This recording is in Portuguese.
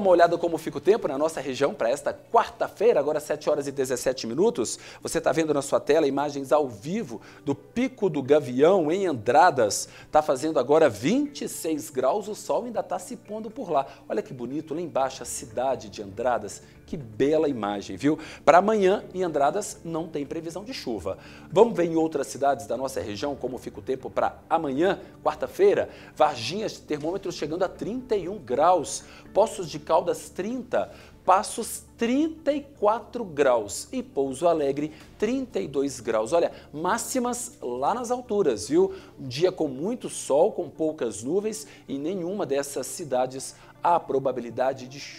uma olhada como fica o tempo na nossa região para esta quarta-feira, agora 7 horas e 17 minutos. Você está vendo na sua tela imagens ao vivo do Pico do Gavião em Andradas. Está fazendo agora 26 graus, o sol ainda está se pondo por lá. Olha que bonito, lá embaixo a cidade de Andradas. Que bela imagem, viu? Para amanhã em Andradas não tem previsão de chuva. Vamos ver em outras cidades da nossa região como fica o tempo para amanhã, quarta-feira. Varginhas, termômetro chegando a 31 graus. Poços de Caldas 30, Passos 34 graus e Pouso Alegre 32 graus. Olha, máximas lá nas alturas, viu? Um dia com muito sol, com poucas nuvens e nenhuma dessas cidades há probabilidade de